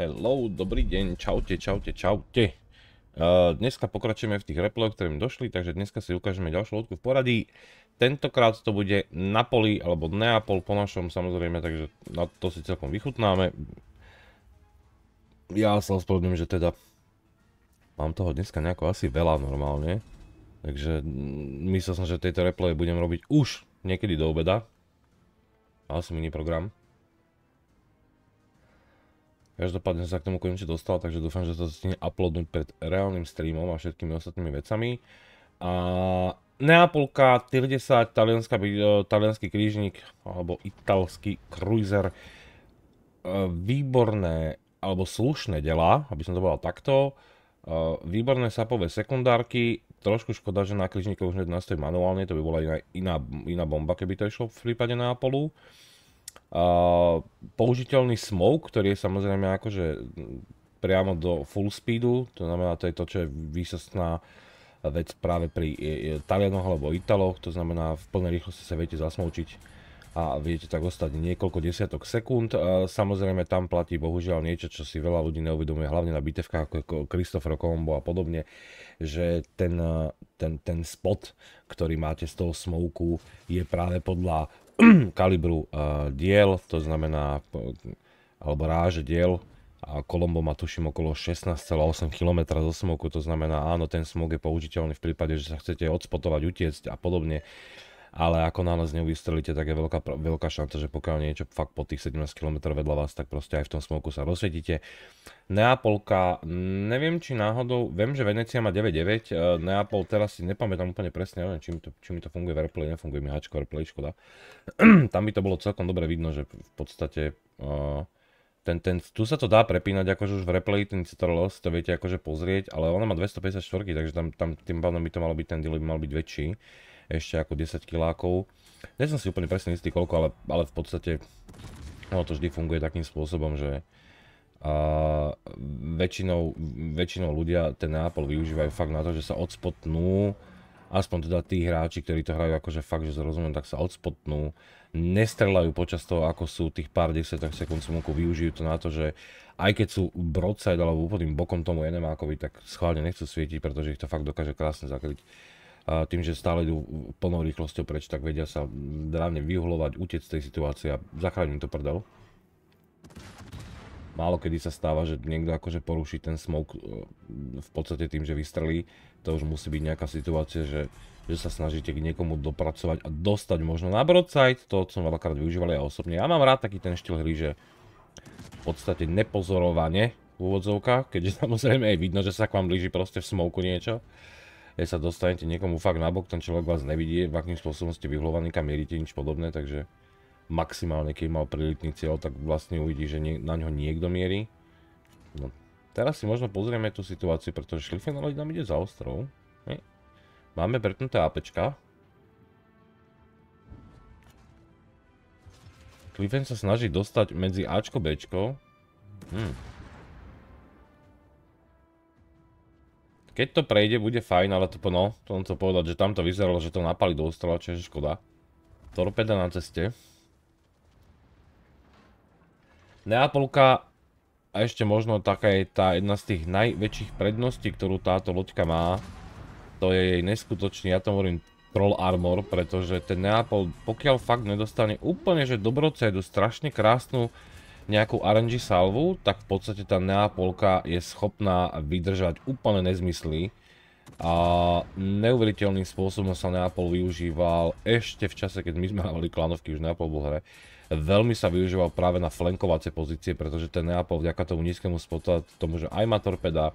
Hello, dobrý deň, čaute, čaute, čaute. Uh, dneska pokračujeme v tých reploch, ktoré mi došli, takže dneska si ukážeme ďalšiu lodku v poradí. Tentokrát to bude Napoli, alebo Neapol po našom samozrejme, takže na to si celkom vychutnáme. Ja sa ospravedlňujem, že teda mám toho dneska nejako asi veľa normálne. Takže myslel som, že tejto reploje budem robiť už niekedy do obeda. Mal som iný program. Každopádne sa k tomu konečne dostal, takže dúfam, že to stihne uploadnúť pred reálnym streamom a všetkými ostatnými vecami. A Neapolka, t 10, e, talianský krížnik, alebo italský cruiser. E, výborné, alebo slušné dela, aby som to povedal takto. E, výborné sapové sekundárky, trošku škoda, že na krížnikoch už nenastojí manuálne, to by bola iná, iná, iná bomba, keby to išlo v prípade Neapolu. Uh, použiteľný smoke, ktorý je samozrejme akože priamo do full speedu, to znamená, to je to, čo je výsostná vec práve pri e, e, Talianoch alebo Italoch, to znamená, v plnej rýchlosti sa viete zasmoučiť a viete tak ostať niekoľko desiatok sekúnd. Uh, samozrejme tam platí bohužiaľ niečo, čo si veľa ľudí neuvedomuje, hlavne na bitevkách ako Christopher Colombo a podobne, že ten, uh, ten, ten spot, ktorý máte z toho smoku, je práve podľa kalibru uh, diel, to znamená, alebo ráže diel, a Kolombo má tuším okolo 16,8 km zo smoku, to znamená áno, ten smog je použiteľný v prípade, že sa chcete odspotovať, utiecť a podobne. Uh, ale ako náhle z neho vystrelíte, tak je veľká, veľká šanca, že pokiaľ niečo fakt po tých 17 km vedľa vás, tak proste aj v tom smoku sa rozsvietite. Neapolka, neviem či náhodou, viem, že Venecia má 9.9, e, Neapol teraz si nepamätám úplne presne, neviem, či mi to, či mi to funguje v Airplay, nefunguje mi Hačko Airplay, škoda. Tam by to bolo celkom dobre vidno, že v podstate uh, ten, ten, tu sa to dá prepínať, akože už v replay ten Citral to viete akože pozrieť, ale ona má 254, takže tam, tam tým pádom by to malo byť, ten delay by mal byť väčší ešte ako 10 kilákov. Nie som si úplne presne istý koľko, ale, ale v podstate ono to vždy funguje takým spôsobom, že a väčšinou, väčšinou ľudia ten nápol využívajú fakt na to, že sa odspotnú, aspoň teda tí hráči, ktorí to hrajú akože fakt, že zrozumiem, tak sa odspotnú, nestrelajú počas toho, ako sú tých pár desiatok sekúnd smoku, využijú to na to, že aj keď sú broadside alebo úplným bokom tomu enemákovi, tak schválne nechcú svietiť, pretože ich to fakt dokáže krásne zakryť a tým, že stále idú plnou rýchlosťou preč, tak vedia sa dávne vyhľovať utec z tej situácie a zachráňujem to prdel. Málo kedy sa stáva, že niekto akože poruší ten smoke e, v podstate tým, že vystrelí. To už musí byť nejaká situácia, že, že sa snažíte k niekomu dopracovať a dostať možno na broadside. To som veľakrát využíval ja osobne. Ja mám rád taký ten štýl hry, že v podstate nepozorovane v úvodzovkách, keďže samozrejme aj vidno, že sa k vám blíži proste v smoku niečo E, sa dostanete niekomu fakt nabok, ten človek vás nevidí, v akým spôsobom ste vyhľovaní, kam mierite, nič podobné, takže maximálne, keď mal prilitný cieľ, tak vlastne uvidí, že nie, na ňo niekto mierí. No, teraz si možno pozrieme tú situáciu, pretože Schliffenalid nám ide za ostrov. Ne? Máme brknuté APčka. Cliffen sa snaží dostať medzi Ačko Bčko. Hmm. Keď to prejde, bude fajn, ale to no, to chcel povedať, že tam to vyzeralo, že to napali do ostrova, čo je škoda. Torpeda na ceste. Neapolka a ešte možno taká je tá jedna z tých najväčších predností, ktorú táto loďka má. To je jej neskutočný, ja to hovorím, troll armor, pretože ten Neapol, pokiaľ fakt nedostane úplne, že dobroce do strašne krásnu nejakú RNG salvu, tak v podstate tá Neapolka je schopná vydržať úplne nezmysly. A neuveriteľným spôsobom sa Neapol využíval ešte v čase, keď my sme mali klanovky už Neapol bol hre. Veľmi sa využíval práve na flankovacie pozície, pretože ten Neapol vďaka tomu nízkemu spotu, tomu, že aj má torpeda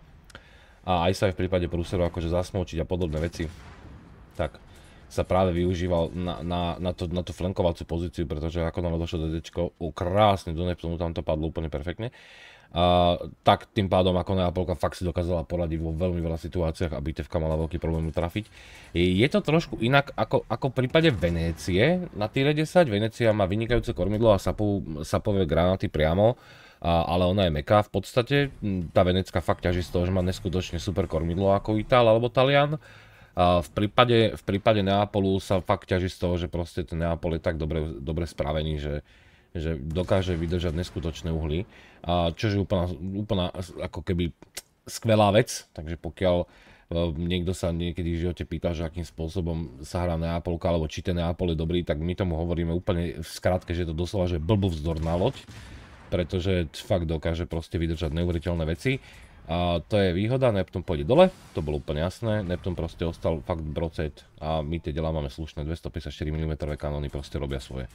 a aj sa aj v prípade prúseru akože zasmočiť a podobné veci. Tak sa práve využíval na, na, na, to, na tú flankovacú pozíciu, pretože ako nám došlo DD, krásne do neptonu tam to padlo úplne perfektne. A, tak tým pádom ako Neapolka fakt si dokázala poradiť vo veľmi veľa situáciách a bitevka mala veľký problém trafiť. Je to trošku inak ako, ako v prípade Venécie na týre 10. Venécia má vynikajúce kormidlo a sapu, sapové granáty priamo a, ale ona je meká v podstate. Tá Venecka fakt ťaží z toho, že má neskutočne super kormidlo ako Itál alebo Talian. V prípade, v prípade Neapolu sa fakt ťaží z toho, že proste ten Neapol je tak dobre, dobre spravený, že, že dokáže vydržať neskutočné uhly, čo je úplná, úplná ako keby skvelá vec, takže pokiaľ e, niekto sa niekedy v živote pýta, že akým spôsobom sa hrá Neapolka, alebo či ten Neapol je dobrý, tak my tomu hovoríme úplne v skratke, že je to doslova, že na loď, pretože fakt dokáže proste vydržať neuveriteľné veci. A to je výhoda, Neptun pôjde dole, to bolo úplne jasné, Neptun proste ostal fakt brocet a my tie dela máme slušné, 254 mm kanóny proste robia svoje.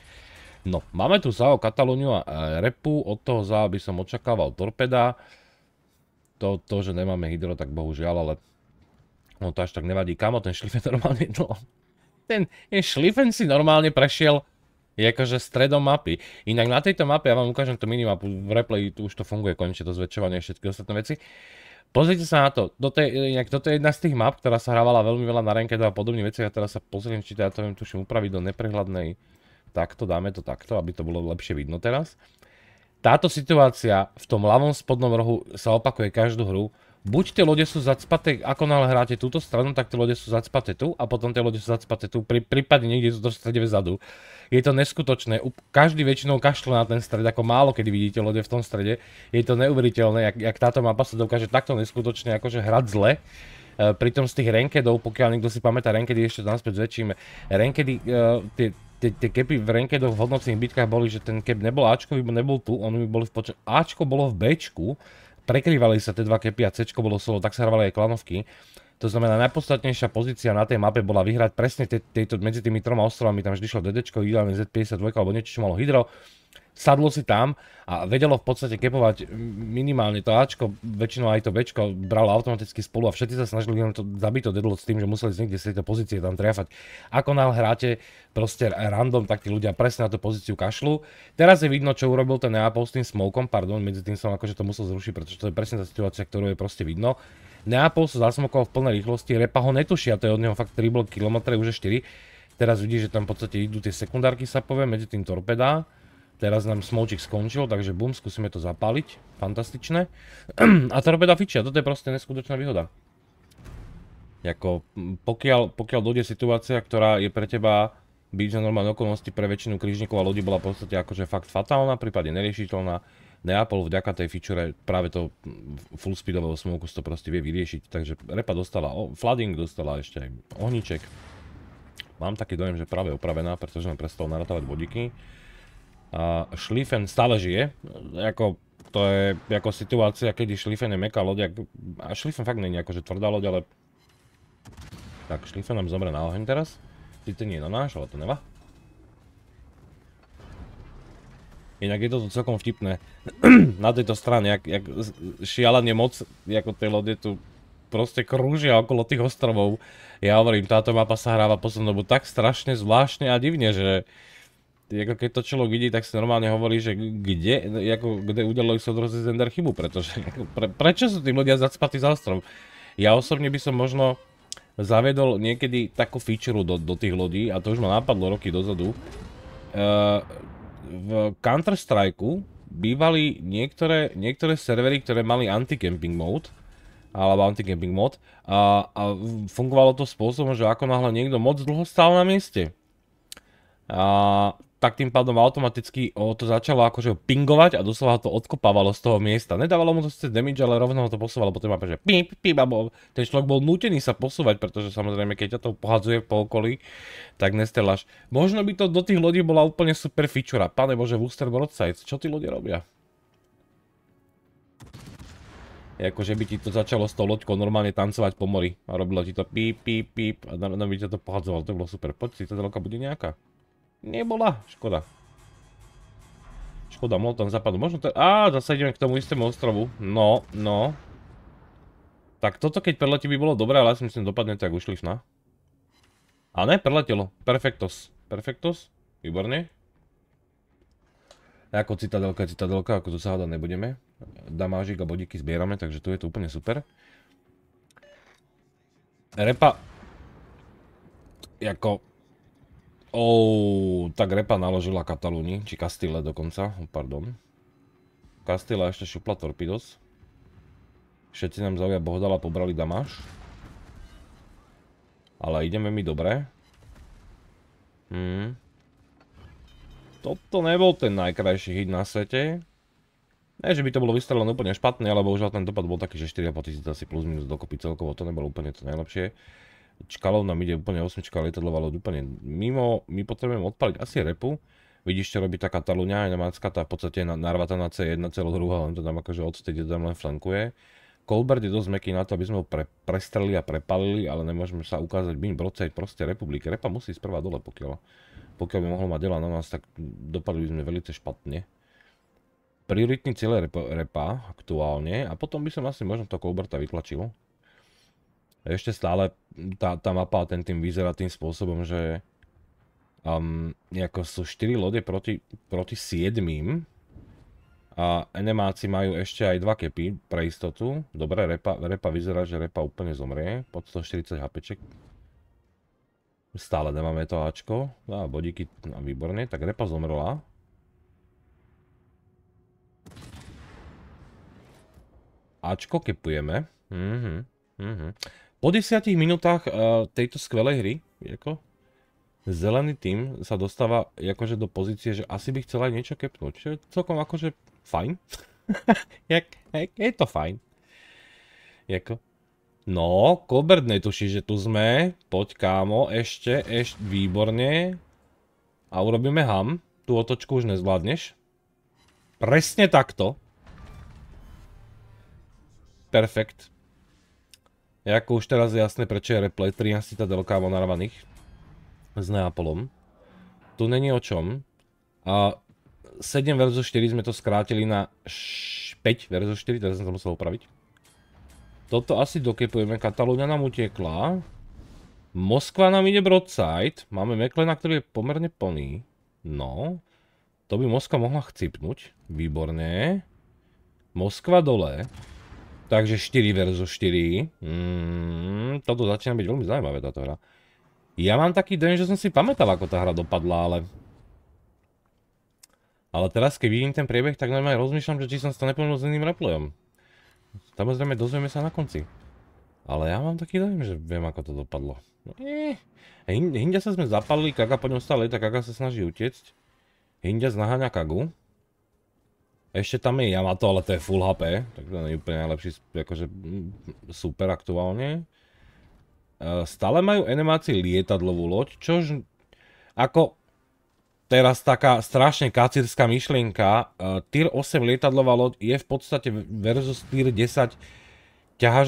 No, máme tu ZAO Katalóniu a Repu, od toho Zao by som očakával Torpeda. To, to, že nemáme Hydro, tak bohužiaľ, ale On no to až tak nevadí. Kamo, ten šlifen normálne, no, ten, ten šlifen si normálne prešiel je akože stredom mapy. Inak na tejto mape, ja vám ukážem to minimapu, v replay už to funguje, konečne to zväčšovanie a všetky ostatné veci. Pozrite sa na to, toto je, inak, toto je jedna z tých map, ktorá sa hrávala veľmi veľa na ranked a podobných veci a teraz sa pozriem, či ja to viem tuším upraviť do neprehľadnej, takto dáme to takto, aby to bolo lepšie vidno teraz. Táto situácia v tom ľavom spodnom rohu sa opakuje každú hru, buď tie lode sú zacpaté, ako náhle hráte túto stranu, tak tie lode sú zacpaté tu a potom tie lode sú zacpaté tu, pri, prípadne niekde sú do v strede vzadu. Je to neskutočné, každý väčšinou kašle na ten stred, ako málo kedy vidíte lode v tom strede. Je to neuveriteľné, jak, jak táto mapa sa dokáže takto neskutočne akože hrať zle. E, pritom z tých renkedov, pokiaľ niekto si pamätá renkedy ešte naspäť zväčšíme, Renkedy e, tie, tie, tie kepy v renkedoch v hodnocných bitkách boli, že ten kep nebol Ačkový, nebol tu, on by boli v počet... Ačko bolo v Bčku, prekrývali sa tie dva kepy a C bolo solo, tak sa hrvali aj klanovky. To znamená, najpodstatnejšia pozícia na tej mape bola vyhrať presne medzi tými troma ostrovami, tam vždy šlo DD, ideálne Z52 alebo niečo, čo malo hydro, sadlo si tam a vedelo v podstate kepovať minimálne to Ačko, väčšinou aj to Bčko bralo automaticky spolu a všetci sa snažili len to zabiť to deadlock s tým, že museli z niekde z tejto pozície tam triafať. Ako nám hráte proste random, tak tí ľudia presne na tú pozíciu kašľú. Teraz je vidno, čo urobil ten Neapol s tým smokom, pardon, medzi tým som akože to musel zrušiť, pretože to je presne tá situácia, ktorú je proste vidno. Neapol sa zasmokoval v plnej rýchlosti, Repa ho netušia, to je od neho fakt 3 blok kilometre, už je 4. Teraz vidí, že tam v podstate idú tie sekundárky, sa povie, medzi tým torpedá Teraz nám smolčík skončil, takže bum, skúsime to zapáliť. Fantastičné. A torpeda fičia, toto je proste neskutočná výhoda. Jako, pokiaľ, pokiaľ dojde situácia, ktorá je pre teba byť za normálne okolnosti pre väčšinu križníkov a lodi bola v podstate akože fakt fatálna, prípadne neriešiteľná, Neapol no vďaka tej feature práve to full speedového smoku to proste vie vyriešiť. Takže repa dostala, o, flooding dostala ešte aj ohniček. Mám taký dojem, že práve opravená, pretože nám prestalo naratávať vodiky. A Schlieffen stále žije, ako to je ako situácia, kedy Schlieffen je meká loď, a Schlieffen fakt není akože tvrdá loď, ale... Tak, Schlieffen nám zomre na oheň teraz. to nie na náš, ale to neva. Inak je toto celkom vtipné. na tejto strane, jak, jak šialenie moc, ako tej lode tu proste krúžia okolo tých ostrovov. Ja hovorím, táto mapa sa hráva poslednú dobu tak strašne zvláštne a divne, že ako keď to človek vidí, tak si normálne hovorí, že kde, ako, kde udelali Sodrosi Zender chybu, pretože pre, prečo sú tí ľudia zacpatí za ostrov? Ja osobne by som možno zavedol niekedy takú feature do, do tých lodí, a to už ma napadlo roky dozadu. Uh, v Counter-Strike bývali niektoré, niektoré servery, ktoré mali anti-camping mode, alebo anti-camping mod, a, a fungovalo to spôsobom, že ako náhle niekto moc dlho stál na mieste. A tak tým pádom automaticky o, to začalo akože pingovať a doslova to odkopávalo z toho miesta. Nedávalo mu to sice damage, ale rovno ho to posúvalo po tej mape, že pip, pip, a ten človek bol nutený sa posúvať, pretože samozrejme, keď ťa to pohadzuje po okolí, tak nestrelaš. Možno by to do tých lodí bola úplne super fičura. Pane Bože, Wooster Broadsides, čo tí ľudia robia? Je ako, že by ti to začalo s tou loďkou normálne tancovať po mori a robilo ti to pip, pip, pip a na, na by ťa to pohadzovalo, to bolo super. Poď si, tá loďka bude nejaká. Nebola. Škoda. Škoda, mohol tam zapadnúť. Možno to... Á, zase ideme k tomu istému ostrovu. No, no. Tak toto keď preletí by bolo dobré, ale ja si myslím dopadne tak už šlifna. A ne, preletelo. Perfektos. Perfektos. Výborne. Ako citadelka, citadelka, ako tu sa hádať nebudeme. Damážik a bodíky zbierame, takže tu je to úplne super. Repa... Jako... Oh, tak repa naložila Katalúni, či Castile dokonca, pardon. Kastila ešte šupla Torpidos. Všetci nám zaujia Bohdala, pobrali Damáš. Ale ideme mi dobre. Hmm. Toto nebol ten najkrajší hit na svete. Ne, že by to bolo vystrelené úplne špatné, ale už ten dopad bol taký, že 4,5 tisíc asi plus minus dokopy celkovo, to nebolo úplne to najlepšie čkalov nám ide úplne osmička, lietadlová loď úplne mimo, my potrebujeme odpaliť asi repu, vidíš, čo robí tá Kataluňa, aj namacka, tá v podstate narvata na C1 celodruha, len to tam akože odstede tam len flankuje. Colbert je dosť meký na to, aby sme ho pre, prestrelili a prepalili, ale nemôžeme sa ukázať byň brocať proste republiky. Repa musí prvá dole, pokiaľ, pokiaľ by mohlo mať dela na nás, tak dopadli by sme veľmi špatne prioritný cieľ repa, repa aktuálne a potom by som asi možno to Colberta vytlačil ešte stále tá, tá mapa a ten tým vyzerá tým spôsobom, že um, nejako sú 4 lode proti, proti 7 a enemáci majú ešte aj 2 kepy pre istotu. Dobre, repa, repa vyzerá, že repa úplne zomrie pod 140 HPček. Stále nemáme to Ačko. No a bodíky, no, výborne. Tak repa zomrela. Ačko kepujeme. Mhm, mhm. Po desiatich minútach uh, tejto skvelej hry, ako, zelený tým sa dostáva akože do pozície, že asi by chcela aj niečo kepnúť. Čo je celkom akože fajn. jak, jak, je to fajn. Jako. No, Colbert netuší, že tu sme. Poď kámo, ešte, ešte, výborne. A urobíme ham. Tú otočku už nezvládneš. Presne takto. Perfekt. Je ako už teraz jasné, prečo je replay 13 delkávo narvaných s Neapolom. Tu není o čom. A 7 vs 4 sme to skrátili na 5 vs 4, teraz som to musel opraviť. Toto asi dokepujeme, katalúňa nám utiekla. Moskva nám ide broadside, máme Meklena, ktorý je pomerne plný. No, to by Moskva mohla chcipnúť, výborne. Moskva dole, Takže 4 vs 4. Mm, toto začína byť veľmi zaujímavé táto hra. Ja mám taký deň, že som si pamätal, ako tá hra dopadla, ale... Ale teraz, keď vidím ten priebeh, tak normálne rozmýšľam, že či som sa neplnil s iným replayom. Samozrejme, dozvieme sa na konci. Ale ja mám taký dojem, že viem, ako to dopadlo. No, Hindia sa sme zapalili, Kaga po ňom stále, tak Kaga sa snaží utiecť. Hindia znaháňa Kagu. Ešte tam je Yamato, ale to je full HP, tak to je úplne najlepší, akože super aktuálne. E, stále majú animácii lietadlovú loď, čož ako teraz taká strašne kacírska myšlienka, e, Tyr 8 lietadlová loď je v podstate versus Tyr 10 ťahá,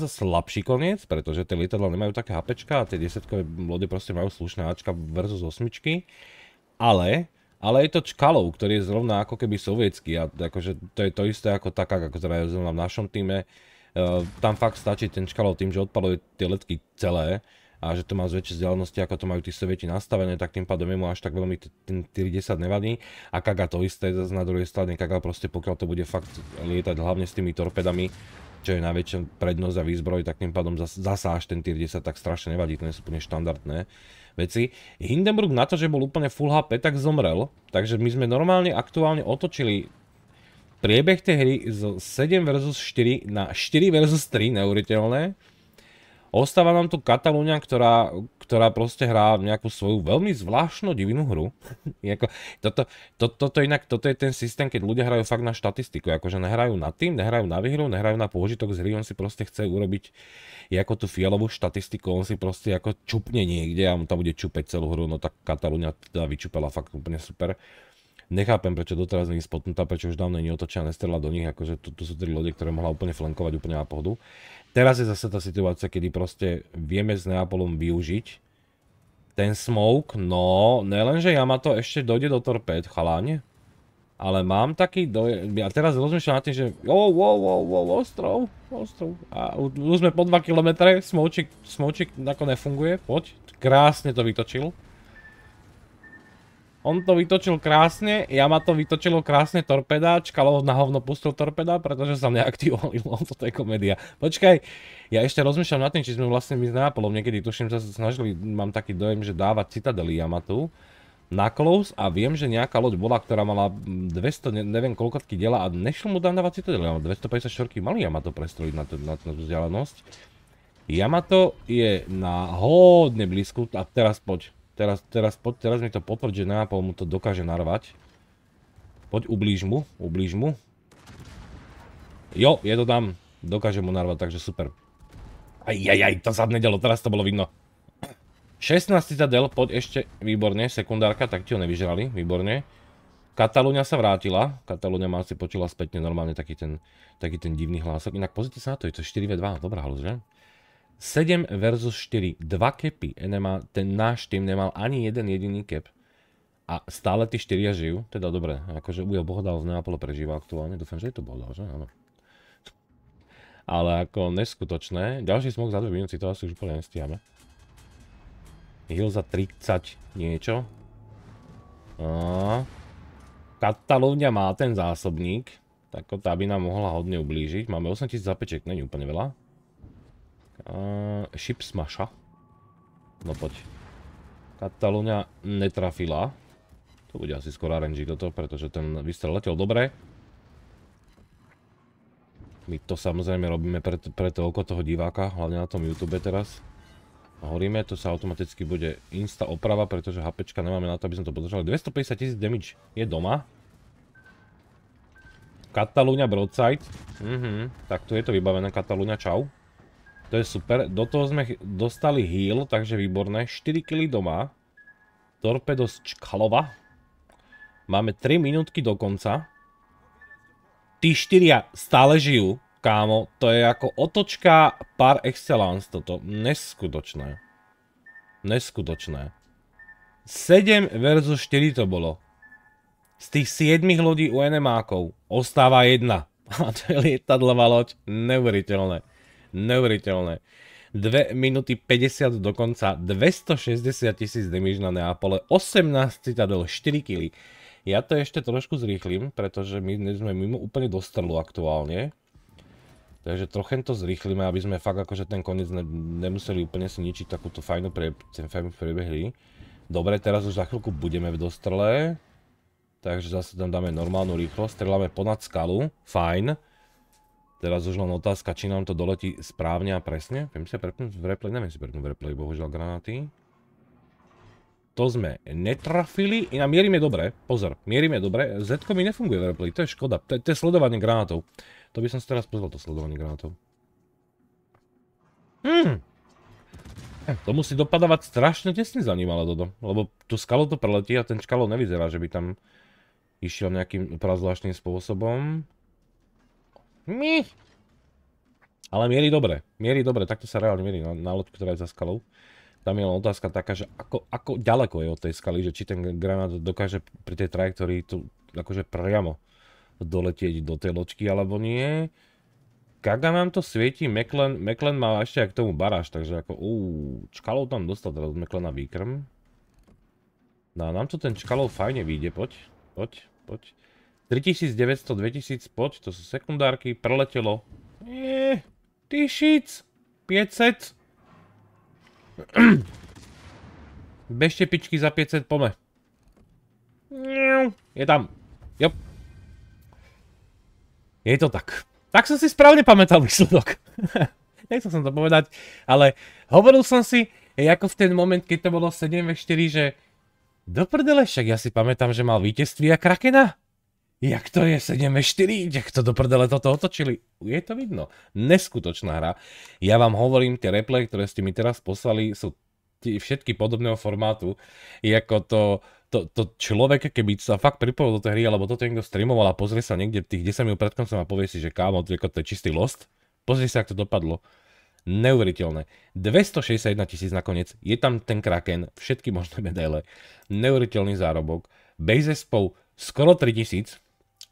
za, slabší koniec, pretože tie lietadlo nemajú také HPčka a tie 10 lode proste majú slušné Ačka versus 8, ale ale je to Čkalov, ktorý je zrovna ako keby sovietský a akože to je to isté ako taká, ako zrajú teda zrovna v našom týme. Uh, tam fakt stačí ten Čkalov tým, že odpaluje tie letky celé a že to má z väčšej vzdialenosti, ako to majú tí sovieti nastavené, tak tým pádom mu až tak veľmi tých 10 nevadí. A Kaga to isté, na druhej strane Kaga proste pokiaľ to bude fakt lietať hlavne s tými torpedami, čo je najväčšia prednosť a výzbroj, tak tým pádom zasa až ten tier 10 tak strašne nevadí, to nie sú úplne štandardné veci. Hindenburg na to, že bol úplne full HP, tak zomrel, takže my sme normálne aktuálne otočili priebeh tej hry z 7 vs 4 na 4 vs 3, neuriteľné. Ostáva nám tu Katalúňa, ktorá, ktorá proste hrá nejakú svoju veľmi zvláštnu divinú hru. toto, to, toto, inak, toto je ten systém, keď ľudia hrajú fakt na štatistiku. Akože nehrajú na tým, nehrajú na výhru, nehrajú na pôžitok z hry. On si proste chce urobiť ako tú fialovú štatistiku. On si proste ako čupne niekde a on tam bude čupeť celú hru. No tak Katalúňa teda vyčupela fakt úplne super. Uh, nechápem, prečo doteraz nie je spotnutá, prečo už dávno nie otočia nestrela do nich, akože tu, to sú tri lode, ktoré mohla úplne flankovať úplne na pohodu. Teraz je zase tá situácia, kedy proste vieme s Neapolom využiť ten smoke, no, nelenže to ešte dojde do torpéd, chaláne, ale mám taký dojem, ja teraz rozmýšľam nad tým, že wow, wow, wow, wow, ostrov, ostrov. A už sme po 2 km, smočik, smočik ako nefunguje, poď. Krásne to vytočil. On to vytočil krásne, ja ma to vytočilo krásne torpeda, čkalo na hovno pustil torpeda, pretože sa neaktivovalo, toto je komédia. Počkaj, ja ešte rozmýšľam nad tým, či sme vlastne my s Neapolom niekedy, tuším, sa snažili, mám taký dojem, že dávať citadely Yamatu na close a viem, že nejaká loď bola, ktorá mala 200, neviem koľko diela a nešlo mu tam dávať citadely, ale 254 mali Yamato prestrojiť na, na tú vzdialenosť. Yamato je na hodne blízku a teraz poď. Teraz, teraz, po, teraz mi to potvrď, že Neapol mu to dokáže narvať. Poď, ublíž mu, ublíž mu. Jo, je to tam. Dokáže mu narvať, takže super. Aj, to sa nedelo, teraz to bolo vidno. 16 citadel, poď ešte, výborne, sekundárka, tak ti ho nevyžrali, výborne. Katalúňa sa vrátila, Katalúňa má si počula spätne normálne taký ten, taký ten divný hlások. Inak pozrite sa na to, je to 4v2, dobrá halus, že? 7 versus 4, dva kepy. NMA, ten náš tým nemal ani jeden jediný kep. A stále tí štyria žijú, teda dobre, akože Ujo Bohdal z Neapolo prežíva aktuálne, dúfam, že je to Bohdal, že? Áno. Ale ako neskutočné, ďalší smok za 2 minúci, to asi už úplne nestíhame. Hill za 30 niečo. A... má ten zásobník, tak tá by nám mohla hodne ublížiť. Máme 8000 zapeček, není úplne veľa. Uh, eh, ship smasha. No poď. Katalúňa netrafila. To bude asi skôr RNG toto, pretože ten výstrel letel dobre. My to samozrejme robíme pre, pre to oko toho diváka, hlavne na tom YouTube teraz. Horíme, to sa automaticky bude insta oprava, pretože HPčka nemáme na to, aby sme to podržali. 250 tisíc damage je doma. Katalúňa broadside. Mhm, takto je to vybavené. Katalúňa, čau. To je super. Do toho sme dostali heal, takže výborné. 4 kily doma. Torpedo z Čkalova. Máme 3 minútky do konca. Tí štyria stále žijú, kámo. To je ako otočka par excellence toto. Neskutočné. Neskutočné. 7 vs 4 to bolo. Z tých 7 ľudí u NMákov ostáva jedna. A to je lietadlová loď. Neuveriteľné neuveriteľné. 2 minúty 50 dokonca 260 tisíc damage na Neapole, 18 citadel, 4 kily. Ja to ešte trošku zrýchlim, pretože my sme mimo úplne do strlu aktuálne. Takže trochu to zrýchlime, aby sme fakt akože ten koniec ne, nemuseli úplne si ničiť takúto fajnú pre, Dobre, teraz už za chvíľku budeme v dostrle. Takže zase tam dáme normálnu rýchlosť, streláme ponad skalu, fajn. Teraz už len otázka, či nám to doletí správne a presne. Viem si prepnúť v replay? Neviem si prepnúť v replay, bohužiaľ, granáty. To sme netrafili. Iná mierime dobre. Pozor, mierime dobre. z mi nefunguje v replay, to je škoda. To, je sledovanie granátov. To by som si teraz pozval, to sledovanie granátov. Hmm. Hm, to musí dopadávať strašne tesne za ním, ale Dodo. Lebo tu skalo to preletí a ten škalo nevyzerá, že by tam išiel nejakým prazvláštnym spôsobom. My. Ale mierí dobre, mierí dobre, takto sa reálne mierí na, na loď, ktorá je za skalou. Tam je len otázka taká, že ako, ako ďaleko je od tej skaly, že či ten granát dokáže pri tej trajektórii tu akože priamo doletieť do tej ločky alebo nie. Kaga nám to svieti, Meklen, Meklen má ešte aj k tomu baráž, takže ako uuu, Čkalov tam dostal teraz od Meklena výkrm. No a nám to ten Čkalov fajne vyjde, poď, poď, poď. 3900, 2000, poď, to sú sekundárky, preletelo. Nie, 1500. Bez štepičky za 500 pome. Je tam. Jop. Je to tak. Tak som si správne pamätal výsledok. Nechcel som to povedať, ale hovoril som si, ako v ten moment, keď to bolo 7v4, že do prdele, však ja si pamätám, že mal víťazství a krakena. Jak to je 7-4, jak to do prdele toto otočili. Je to vidno. Neskutočná hra. Ja vám hovorím, tie replay, ktoré ste mi teraz poslali, sú všetky podobného formátu, ako to, to, to človek, keby sa fakt pripojil do tej hry, alebo toto niekto streamoval a pozrie sa niekde tých 10 minút pred koncom a povie si, že kámo, to je čistý lost. Pozri sa, ak to dopadlo. Neuveriteľné. 261 tisíc nakoniec. Je tam ten kraken, všetky možné medaile. Neuveriteľný zárobok. Base spou skoro 3 tisíc,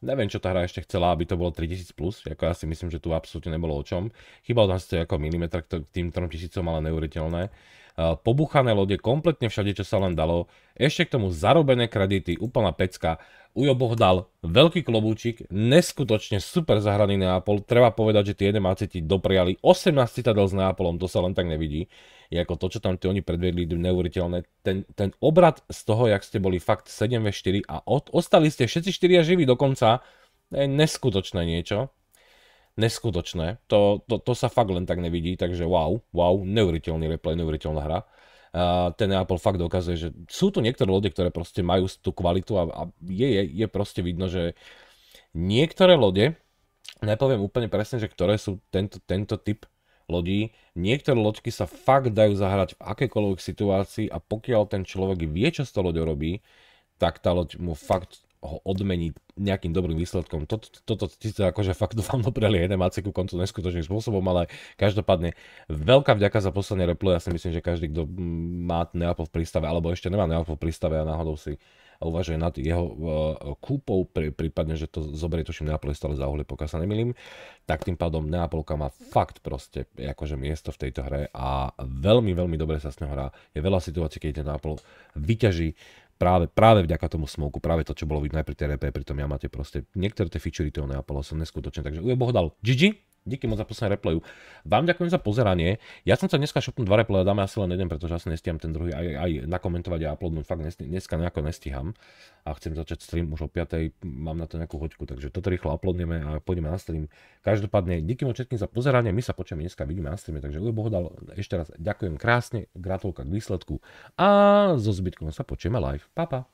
Neviem, čo tá hra ešte chcela, aby to bolo 3000+, plus, ako ja si myslím, že tu absolútne nebolo o čom. Chýbal tam ste ako milimetr k tým 3000, ale neuveriteľné. Eh, pobuchané lode, kompletne všade, čo sa len dalo. Ešte k tomu zarobené kredity, úplná pecka. Ujo Boh dal veľký klobúčik, neskutočne super zahraný Neapol. Treba povedať, že tie nemáci ti dopriali 18 citadel s Neapolom, to sa len tak nevidí. Je ako to, čo tam ti oni predvedli, neuveriteľné. Ten, ten obrad z toho, jak ste boli fakt 7v4 a od, ostali ste všetci 4 živí dokonca, je neskutočné niečo. Neskutočné. To, to, to sa fakt len tak nevidí, takže wow, wow, neuveriteľný replay, neuveriteľná hra ten Apple fakt dokazuje, že sú tu niektoré lode, ktoré proste majú tú kvalitu a, a je, je, je proste vidno, že niektoré lode, nepoviem úplne presne, že ktoré sú tento, tento typ lodí, niektoré loďky sa fakt dajú zahrať v akékoľvek situácii a pokiaľ ten človek vie, čo s tou loďou robí, tak tá loď mu fakt ho odmeniť nejakým dobrým výsledkom. Toto, toto to akože fakt dúfam dopreli jeden ku koncu neskutočným spôsobom, ale každopádne veľká vďaka za posledné replu. Ja si myslím, že každý, kto má Neapo v prístave, alebo ešte nemá Neapo v prístave a náhodou si uvažuje nad jeho uh, kúpou, pri, prípadne, že to zoberie, tuším, Neapol stále za uhlie, pokiaľ sa nemýlim, tak tým pádom Neapolka má fakt proste akože miesto v tejto hre a veľmi, veľmi dobre sa s ňou hrá. Je veľa situácií, keď Neapol vyťaží práve, práve vďaka tomu smoku, práve to, čo bolo vidno aj pri TRP, pri tom Yamate proste, niektoré tie featurey toho Neapolu sú neskutočné, takže Uebo ho dal GG, Díky moc za posledné replayu. Vám ďakujem za pozeranie. Ja som sa dneska šopnul dva replaye, dáme asi len jeden, pretože asi nestiham ten druhý aj, aj nakomentovať a uploadnúť. Fakt dneska nejako nestiham a chcem začať stream už o 5. Mám na to nejakú hoďku, takže toto rýchlo uploadneme a pôjdeme na stream. Každopádne, díky moc všetkým za pozeranie. My sa počujeme dneska, vidíme na streame, takže Ujo dal ešte raz ďakujem krásne, gratulka k výsledku a so zbytkom sa počujeme live. Pa, pa.